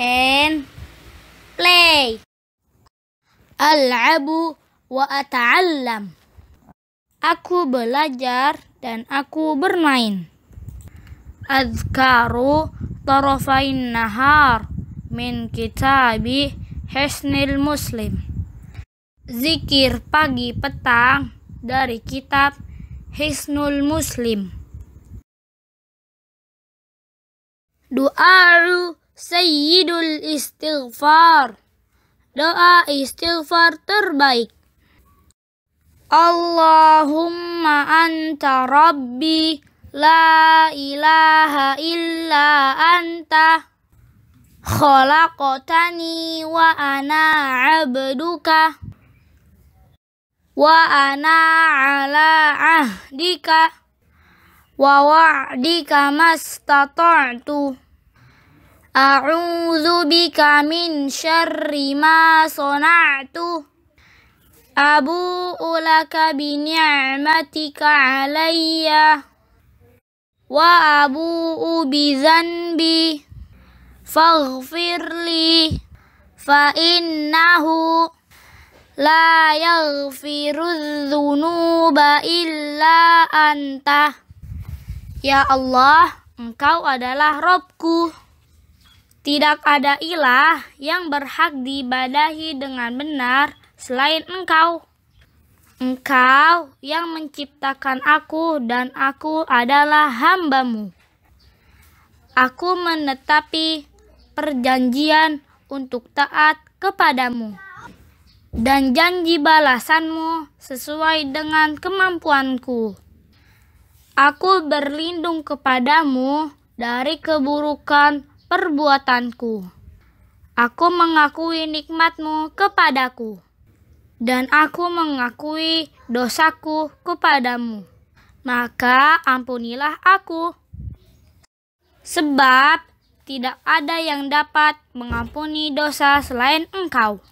and play. Al'abu wa ata'allam. Aku belajar dan aku bermain. Azkaru tarafain nahar min kitabi Hisnil Muslim. Zikir pagi petang dari kitab Hisnul Muslim. Du'aru Sayyidul Istighfar Doa istighfar terbaik Allahumma anta rabbi La ilaha illa anta Khalaqtani wa ana abduka Wa ana ala ahdika Wa wa'dika mastata'tu A'udzu bika min syarri ma sana'tu Abu ulaka bi ni'matika alayya wa abu bi dzanbi faghfirli fa innahu la yaghfiru dzunuba illa anta Ya Allah, Engkau adalah Robku. Tidak ada ilah yang berhak dibadahi dengan benar selain engkau. Engkau yang menciptakan aku dan aku adalah hambamu. Aku menetapi perjanjian untuk taat kepadamu. Dan janji balasanmu sesuai dengan kemampuanku. Aku berlindung kepadamu dari keburukan perbuatanku. Aku mengakui nikmatmu kepadaku, dan aku mengakui dosaku kepadamu. Maka ampunilah aku, sebab tidak ada yang dapat mengampuni dosa selain engkau.